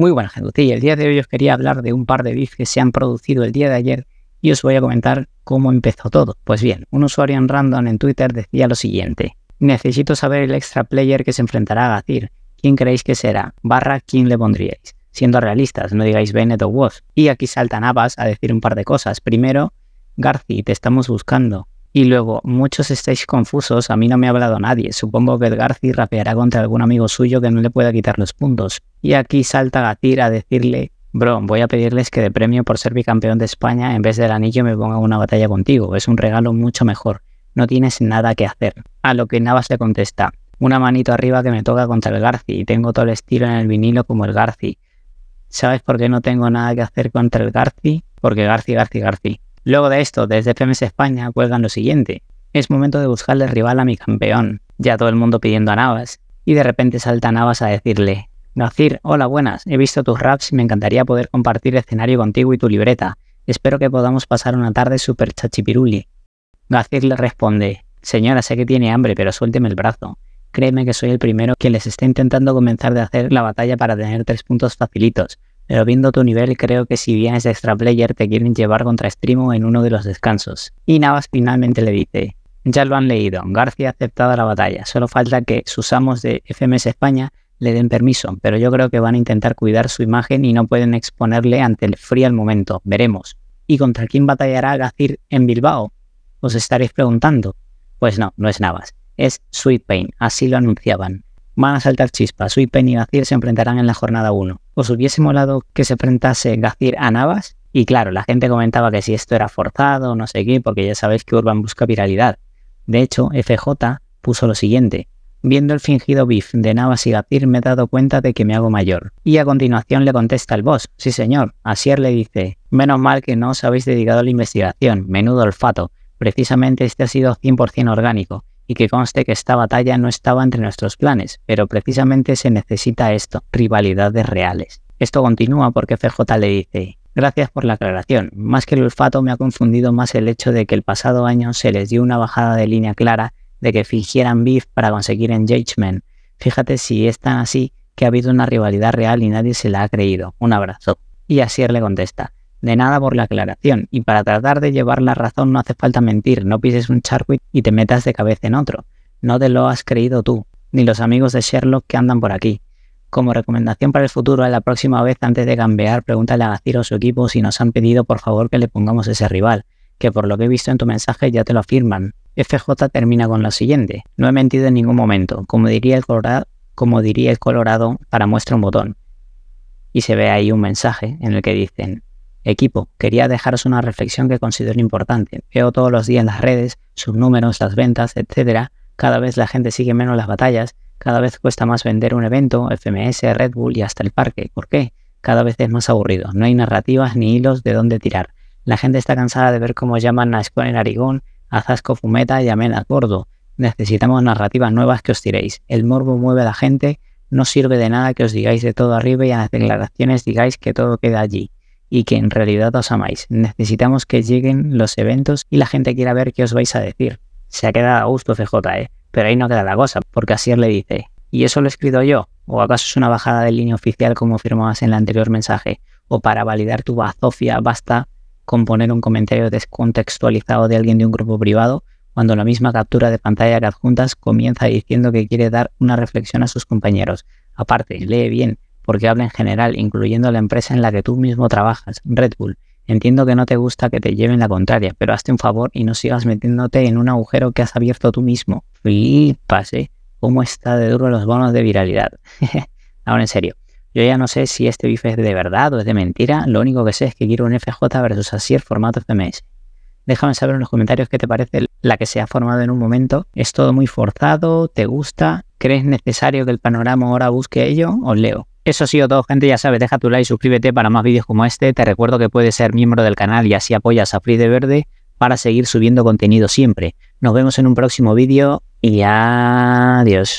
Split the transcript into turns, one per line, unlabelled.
Muy buenas gente, y el día de hoy os quería hablar de un par de bifs que se han producido el día de ayer y os voy a comentar cómo empezó todo. Pues bien, un usuario en random en Twitter decía lo siguiente. Necesito saber el extra player que se enfrentará a Gazir. ¿Quién creéis que será? Barra, ¿quién le pondríais? Siendo realistas, no digáis Bennett o Wolf. Y aquí saltan Abbas a decir un par de cosas. Primero, Garci, te estamos buscando. Y luego, muchos estáis confusos, a mí no me ha hablado nadie. Supongo que el Garci rapeará contra algún amigo suyo que no le pueda quitar los puntos. Y aquí salta Gatir a decirle, bro, voy a pedirles que de premio por ser bicampeón de España, en vez del anillo me ponga una batalla contigo. Es un regalo mucho mejor. No tienes nada que hacer. A lo que Navas le contesta, una manito arriba que me toca contra el Garci y tengo todo el estilo en el vinilo como el Garci. ¿Sabes por qué no tengo nada que hacer contra el Garci? Porque Garci, Garci, Garci. Luego de esto, desde FMS España cuelgan lo siguiente. Es momento de buscarle rival a mi campeón. Ya todo el mundo pidiendo a Navas. Y de repente salta Navas a decirle, Gacir, hola buenas, he visto tus raps y me encantaría poder compartir escenario contigo y tu libreta. Espero que podamos pasar una tarde súper chachipiruli. Gacir le responde, Señora, sé que tiene hambre, pero suélteme el brazo. Créeme que soy el primero que les está intentando comenzar de hacer la batalla para tener tres puntos facilitos. Pero viendo tu nivel, creo que si bien es extra player te quieren llevar contra Strimo en uno de los descansos. Y Navas finalmente le dice, ya lo han leído, García ha aceptado la batalla, solo falta que sus amos de FMS España le den permiso, pero yo creo que van a intentar cuidar su imagen y no pueden exponerle ante el frío al momento, veremos. ¿Y contra quién batallará Gacir en Bilbao? Os estaréis preguntando. Pues no, no es Navas, es Sweet Pain, así lo anunciaban van a saltar chispas. Suipen y Gacir se enfrentarán en la jornada 1. ¿Os hubiese molado que se enfrentase Gacir a Navas? Y claro, la gente comentaba que si esto era forzado, no sé qué, porque ya sabéis que Urban busca viralidad. De hecho, FJ puso lo siguiente. Viendo el fingido beef de Navas y Gacir me he dado cuenta de que me hago mayor. Y a continuación le contesta el boss, sí señor, Asier le dice, menos mal que no os habéis dedicado a la investigación, menudo olfato, precisamente este ha sido 100% orgánico y que conste que esta batalla no estaba entre nuestros planes, pero precisamente se necesita esto, rivalidades reales. Esto continúa porque FJ le dice, gracias por la aclaración, más que el olfato me ha confundido más el hecho de que el pasado año se les dio una bajada de línea clara de que fingieran beef para conseguir engagement. Fíjate si es tan así que ha habido una rivalidad real y nadie se la ha creído. Un abrazo. Y Asier le contesta, de nada por la aclaración, y para tratar de llevar la razón no hace falta mentir, no pises un charco y te metas de cabeza en otro. No te lo has creído tú, ni los amigos de Sherlock que andan por aquí. Como recomendación para el futuro, la próxima vez antes de gambear, pregúntale a Gaciro su equipo si nos han pedido por favor que le pongamos ese rival, que por lo que he visto en tu mensaje ya te lo afirman. FJ termina con lo siguiente, no he mentido en ningún momento, como diría el Colorado, como diría el Colorado para muestra un botón. Y se ve ahí un mensaje en el que dicen, Equipo, quería dejaros una reflexión que considero importante. Veo todos los días en las redes, sus números, las ventas, etc. Cada vez la gente sigue menos las batallas, cada vez cuesta más vender un evento, FMS, Red Bull y hasta el parque. ¿Por qué? Cada vez es más aburrido, no hay narrativas ni hilos de dónde tirar. La gente está cansada de ver cómo llaman a Escuela en Arigón, a Zasco Fumeta y a Mena Gordo. Necesitamos narrativas nuevas que os tiréis. El morbo mueve a la gente, no sirve de nada que os digáis de todo arriba y a las declaraciones digáis que todo queda allí y que en realidad os amáis. Necesitamos que lleguen los eventos y la gente quiera ver qué os vais a decir. Se ha quedado a gusto CJ, ¿eh? pero ahí no queda la cosa, porque Asier le dice, ¿y eso lo he escrito yo? ¿O acaso es una bajada de línea oficial como firmabas en el anterior mensaje? ¿O para validar tu bazofia basta con poner un comentario descontextualizado de alguien de un grupo privado? Cuando la misma captura de pantalla que adjuntas comienza diciendo que quiere dar una reflexión a sus compañeros. Aparte, lee bien, porque habla en general, incluyendo la empresa en la que tú mismo trabajas, Red Bull. Entiendo que no te gusta que te lleven la contraria, pero hazte un favor y no sigas metiéndote en un agujero que has abierto tú mismo. Flipas, ¿eh? ¿Cómo está de duro los bonos de viralidad? Ahora en serio, yo ya no sé si este bife es de verdad o es de mentira, lo único que sé es que quiero un FJ versus Asier formato FMS. Déjame saber en los comentarios qué te parece la que se ha formado en un momento. ¿Es todo muy forzado? ¿Te gusta? ¿Crees necesario que el panorama ahora busque ello? Os leo. Eso ha sido todo, gente. Ya sabes, deja tu like, suscríbete para más vídeos como este. Te recuerdo que puedes ser miembro del canal y así apoyas a Free de Verde para seguir subiendo contenido siempre. Nos vemos en un próximo vídeo y adiós.